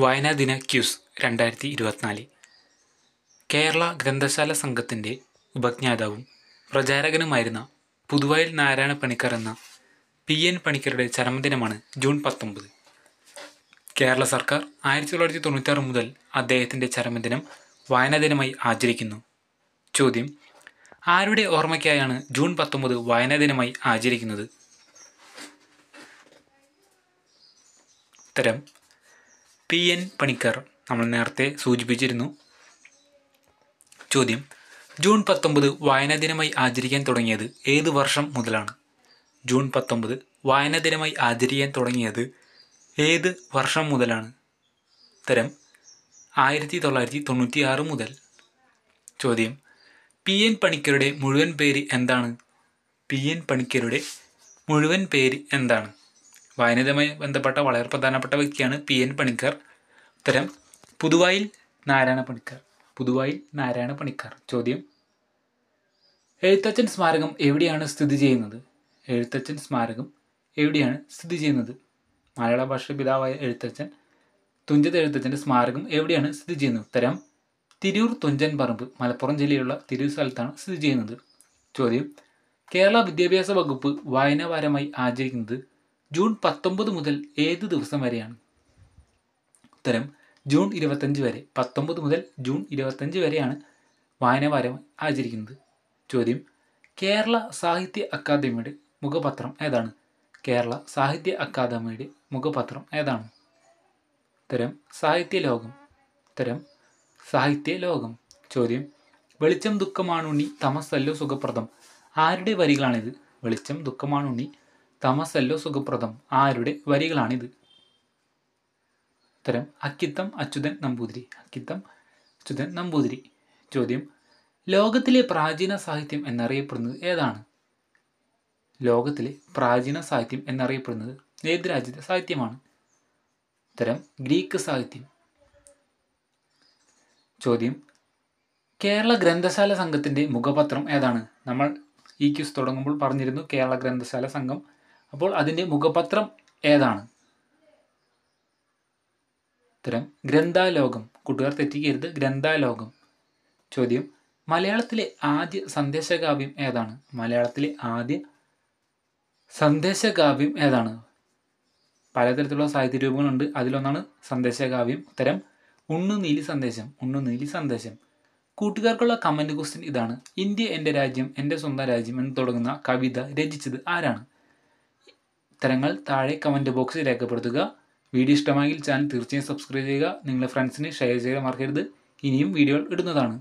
വായനാ ദിന ക്യൂസ് രണ്ടായിരത്തി ഇരുപത്തിനാല് കേരള ഗ്രന്ഥശാല സംഘത്തിൻ്റെ ഉപജ്ഞാതാവും പ്രചാരകനുമായിരുന്ന പുതുവയൽ നാരായണ പണിക്കർ എന്ന പി എൻ പണിക്കരുടെ ചരമദിനമാണ് ജൂൺ പത്തൊമ്പത് കേരള സർക്കാർ ആയിരത്തി തൊള്ളായിരത്തി തൊണ്ണൂറ്റാറ് മുതൽ അദ്ദേഹത്തിൻ്റെ ചരമദിനം വായനാ ദിനമായി ആചരിക്കുന്നു ചോദ്യം ആരുടെ ഓർമ്മയ്ക്കായാണ് ജൂൺ പത്തൊമ്പത് വായനാ ദിനമായി ആചരിക്കുന്നത് ഉത്തരം പി എൻ പണിക്കർ നമ്മൾ നേരത്തെ സൂചിപ്പിച്ചിരുന്നു ചോദ്യം ജൂൺ പത്തൊമ്പത് വായനാ ദിനമായി ആചരിക്കാൻ തുടങ്ങിയത് ഏത് വർഷം മുതലാണ് ജൂൺ പത്തൊമ്പത് വായനാ ദിനമായി ആചരിക്കാൻ തുടങ്ങിയത് ഏത് വർഷം മുതലാണ് ഉത്തരം ആയിരത്തി തൊള്ളായിരത്തി തൊണ്ണൂറ്റി ആറ് മുതൽ ചോദ്യം പി എൻ പണിക്കരുടെ മുഴുവൻ പേര് എന്താണ് പി എൻ പണിക്കരുടെ മുഴുവൻ പേര് എന്താണ് വായനയുമായി ബന്ധപ്പെട്ട വളരെ പ്രധാനപ്പെട്ട വ്യക്തിയാണ് പി എൻ പണിക്കർ ഉത്തരം പുതുവായിൽ നാരായണ പണിക്കർ പുതുവായിൽ നാരായണ പണിക്കർ ചോദ്യം എഴുത്തച്ഛൻ സ്മാരകം എവിടെയാണ് സ്ഥിതി ചെയ്യുന്നത് എഴുത്തച്ഛൻ സ്മാരകം എവിടെയാണ് സ്ഥിതി ചെയ്യുന്നത് മലയാള ഭാഷ പിതാവായ എഴുത്തച്ഛൻ തുഞ്ചത്ത് എഴുത്തച്ഛൻ്റെ സ്മാരകം എവിടെയാണ് സ്ഥിതി ചെയ്യുന്നത് ഉത്തരം തിരൂർ തുഞ്ചൻ പറമ്പ് മലപ്പുറം ജില്ലയിലുള്ള തിരൂർ സ്ഥലത്താണ് സ്ഥിതി ചെയ്യുന്നത് ചോദ്യം കേരള വിദ്യാഭ്യാസ വകുപ്പ് വായനാവാരമായി ആചരിക്കുന്നത് ജൂൺ പത്തൊമ്പത് മുതൽ ഏത് ദിവസം വരെയാണ് ഉത്തരം ജൂൺ ഇരുപത്തഞ്ച് വരെ പത്തൊമ്പത് മുതൽ ജൂൺ ഇരുപത്തഞ്ച് വരെയാണ് വായനവാരം ആചരിക്കുന്നത് ചോദ്യം കേരള സാഹിത്യ അക്കാദമിയുടെ മുഖപത്രം ഏതാണ് കേരള സാഹിത്യ അക്കാദമിയുടെ മുഖപത്രം ഏതാണ് ഉത്തരം സാഹിത്യ ലോകം ഉത്തരം സാഹിത്യ ലോകം ചോദ്യം വെളിച്ചം ദുഃഖമാണുണ്ണി തമസല്ലോ സുഖപ്രദം ആരുടെ വരികളാണിത് വെളിച്ചം ദുഃഖമാണുണ്ണി തമസല്ലോ സുഖപ്രദം ആരുടെ വരികളാണിത് ഉത്തരം അക്കിത്തം അച്യുതൻ നമ്പൂതിരി അക്കിത്തം അച്യുതൻ നമ്പൂതിരി ചോദ്യം ലോകത്തിലെ പ്രാചീന സാഹിത്യം എന്നറിയപ്പെടുന്നത് ഏതാണ് ലോകത്തിലെ പ്രാചീന സാഹിത്യം എന്നറിയപ്പെടുന്നത് ഏത് രാജ്യത്തെ സാഹിത്യമാണ് ഉത്തരം ഗ്രീക്ക് സാഹിത്യം ചോദ്യം കേരള ഗ്രന്ഥശാല സംഘത്തിൻ്റെ മുഖപത്രം ഏതാണ് നമ്മൾ ഈ ക്യൂസ് തുടങ്ങുമ്പോൾ പറഞ്ഞിരുന്നു കേരള ഗ്രന്ഥശാല സംഘം അപ്പോൾ അതിൻ്റെ മുഖപത്രം ഏതാണ് ഉത്തരം ഗ്രന്ഥാലോകം കൂട്ടുകാർ തെറ്റിക്കരുത് ഗ്രന്ഥാലോകം ചോദ്യം മലയാളത്തിലെ ആദ്യ സന്ദേശകാവ്യം ഏതാണ് മലയാളത്തിലെ ആദ്യ സന്ദേശകാവ്യം ഏതാണ് പലതരത്തിലുള്ള സാഹിത്യ രൂപങ്ങളുണ്ട് അതിലൊന്നാണ് സന്ദേശകാവ്യം ഉത്തരം ഉണ്ണു നീലി സന്ദേശം ഉണ്ണു നീലി സന്ദേശം കൂട്ടുകാർക്കുള്ള കമൻറ്റ് ക്വസ്റ്റ്യൻ ഇതാണ് ഇന്ത്യ എൻ്റെ രാജ്യം എൻ്റെ സ്വന്തം രാജ്യം എന്ന് തുടങ്ങുന്ന കവിത രചിച്ചത് ആരാണ് ഉത്തരങ്ങൾ താഴെ കമൻറ്റ് ബോക്സിൽ രേഖപ്പെടുത്തുക വീഡിയോ ഇഷ്ടമായെങ്കിൽ ചാനൽ തീർച്ചയായും സബ്സ്ക്രൈബ് ചെയ്യുക നിങ്ങളുടെ ഫ്രണ്ട്സിന് ഷെയർ ചെയ്യാൻ മറക്കരുത് ഇനിയും വീഡിയോകൾ ഇടുന്നതാണ്